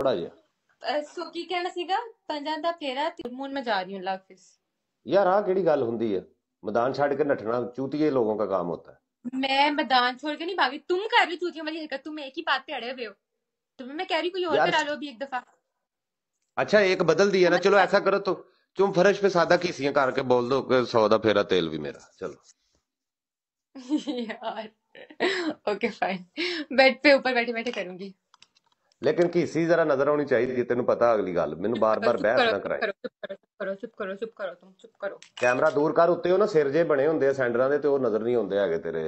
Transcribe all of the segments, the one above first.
ਪੜਾਇਆ ਸੁਕੀ ਕਹਿਣਾ ਸੀਗਾ ਪੰਜਾਂ ਦਾ ਫੇਰਾ ਤਿਰਮੂਨ ਮੈਂ ਜਾ ਰਹੀ ਹਾਂ ਲਾਫਿਸ ਯਾਰ ਆ ਕਿਹੜੀ ਗੱਲ ਹੁੰਦੀ ਹੈ मैदान छाड़ के नठना चूतिए लोगों का काम होता है मैं मैदान छोड़ के नहीं भागी तुम कर रही चूतियों वाली हरकत तुम एक ही बात पे अड़े हुए हो तुम्हें तो मैं कह रही कोई और करा लो अभी एक दफा अच्छा एक बदल दिया ना चलो ऐसा करो तो तुम फर्श पे सादा किसियां कार के बोल दो सौदा फेरा तेल भी मेरा चलो यार ओके फाइन बेड पे ऊपर बैठे बैठे करूंगी ਲੇਕਿਨ ਕਿਸੇ ਜ਼ਰਾ ਨਜ਼ਰ ਆਉਣੀ ਚਾਹੀਦੀ ਤੈਨੂੰ ਪਤਾ ਅਗਲੀ ਗੱਲ ਮੈਨੂੰ ਬਾਰ-ਬਾਰ ਬਹਿਸ ਨਾ ਕਰਾਈ ਚੁੱਪ ਕਰੋ ਚੁੱਪ ਕਰੋ ਚੁੱਪ ਕਰੋ ਚੁੱਪ ਕਰੋ ਤੁਮ ਚੁੱਪ ਕਰੋ ਕੈਮਰਾ ਦੂਰ ਕਰ ਉੱਤੇ ਉਹ ਨਾ ਸਿਰ ਜੇ ਬਣੇ ਹੁੰਦੇ ਆ ਸੈਂਡਰਾਂ ਦੇ ਤੇ ਉਹ ਨਜ਼ਰ ਨਹੀਂ ਆਉਂਦੇ ਹੈਗੇ ਤੇਰੇ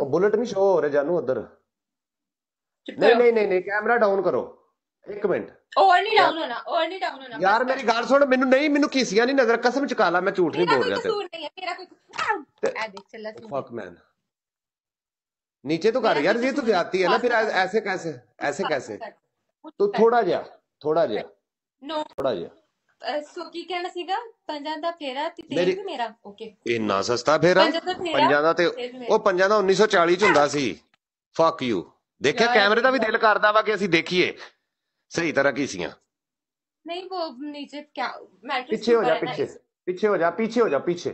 ਉਹ ਬੁਲਟ ਨਹੀਂ ਸ਼ੋ ਹੋ ਰਿਹਾ ਜਾਨੂ ਉਧਰ ਨਹੀਂ ਨਹੀਂ ਨਹੀਂ ਨਹੀਂ ਕੈਮਰਾ ਡਾਊਨ ਕਰੋ ਇੱਕ ਮਿੰਟ ਹੋਰ ਨਹੀਂ ਡਾਊਨ ਹੋਣਾ ਹੋਰ ਨਹੀਂ ਡਾਊਨ ਹੋਣਾ ਯਾਰ ਮੇਰੀ ਗੱਲ ਸੁਣ ਮੈਨੂੰ ਨਹੀਂ ਮੈਨੂੰ ਕੀਸੀਆਂ ਨਹੀਂ ਨਜ਼ਰ ਕਸਮ ਚਕਾ ਲਾ ਮੈਂ ਝੂਠ ਨਹੀਂ ਬੋਲ ਰਿਹਾ ਤੇਰਾ ਕੋਈ ਕਸੂਰ ਨਹੀਂ ਹੈ ਤੇਰਾ ਕੋਈ ਆ ਦੇਖ ਚੱਲਾ ਫੱਕ ਮੈਨ नीचे तो कर यार ये तो जाती है ना फिर ऐसे कैसे ऐसे कैसे तो ਥੋੜਾ ਜਿਹਾ ਥੋੜਾ ਜਿਹਾ ਨੋ ਥੋੜਾ ਜਿਹਾ ਸੋ ਕੀ ਕਹਿਣਾ ਸੀਗਾ ਪੰਜਾਂ ਦਾ ਫੇਰਾ ਤੇ ਤੇਰੀ ਤੇ ਮੇਰਾ ਓਕੇ ਇੰਨਾ ਸਸਤਾ ਫੇਰਾ ਪੰਜਾਂ ਦਾ ਤੇ ਉਹ ਪੰਜਾਂ ਦਾ 1940 ਚ ਹੁੰਦਾ ਸੀ ਫੱਕ ਯੂ ਦੇਖਿਆ ਕੈਮਰੇ ਦਾ ਵੀ ਦਿਲ ਕਰਦਾ ਵਾ ਕਿ ਅਸੀਂ ਦੇਖੀਏ ਸਹੀ ਤਰ੍ਹਾਂ ਕੀਸੀਆਂ नहीं वो नीचे क्या मैट्रिक्स पीछे हो जा पीछे पीछे हो जा पीछे हो जा पीछे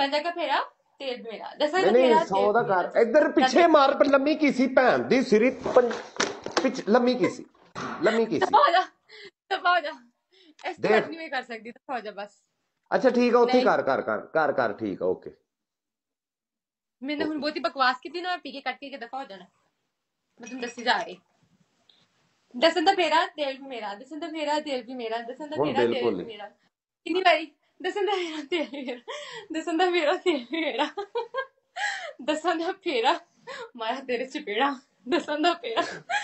पंजा का फेरा ਤੇਲ ਮੇਰਾ ਦੱਸੋ ਨਹੀਂ ਨਹੀਂ 100 ਦਾ ਕਰ ਇੱਧਰ ਪਿੱਛੇ ਮਾਰ ਪਰ ਲੰਮੀ ਕੀਸੀ ਭੈਣ ਦੀ ਸਿਰੀ ਪਿੱਛ ਲੰਮੀ ਕੀਸੀ ਲੰਮੀ ਕੀਸੀ ਦਫਾ ਹੋ ਜਾ ਦਫਾ ਹੋ ਜਾ ਇਸ ਤਰ੍ਹਾਂ ਨਹੀਂ ਮੈਂ ਕਰ ਸਕਦੀ ਦਫਾ ਹੋ ਜਾ ਬਸ ਅੱਛਾ ਠੀਕ ਆ ਉੱਥੇ ਕਰ ਕਰ ਕਰ ਕਰ ਕਰ ਠੀਕ ਆ ਓਕੇ ਮੈਨੇ ਹੁਣ ਬਹੁਤੀ ਬਕਵਾਸ ਕੀਤੀ ਨਾ ਪੀ ਕੇ ਕੱਟ ਕੇ ਦਫਾ ਹੋ ਜਾਣਾ ਮੈਂ ਤੁਹਾਨੂੰ ਦੱਸੀ ਜਾ ਰਹੀ ਦਸਨ ਦਾ ਮੇਰਾ ਦਿਲ ਵੀ ਮੇਰਾ ਦਸਨ ਦਾ ਮੇਰਾ ਦਿਲ ਵੀ ਮੇਰਾ ਦਸਨ ਦਾ ਮੇਰਾ ਦਿਲ ਵੀ ਮੇਰਾ ਕਿੰਨੀ ਵਾਰੀ ਦੱਸਣ ਦਾ ਫੇਰਾ ਦੱਸਣ ਦਾ ਫੇਰਾ ਫੇਰਾ ਦੱਸਣ ਦਾ ਫੇਰਾ ਮਾਇਆ ਤੇਰੇ ਚ ਪੇੜਾ ਦੱਸਣ ਦਾ ਫੇਰਾ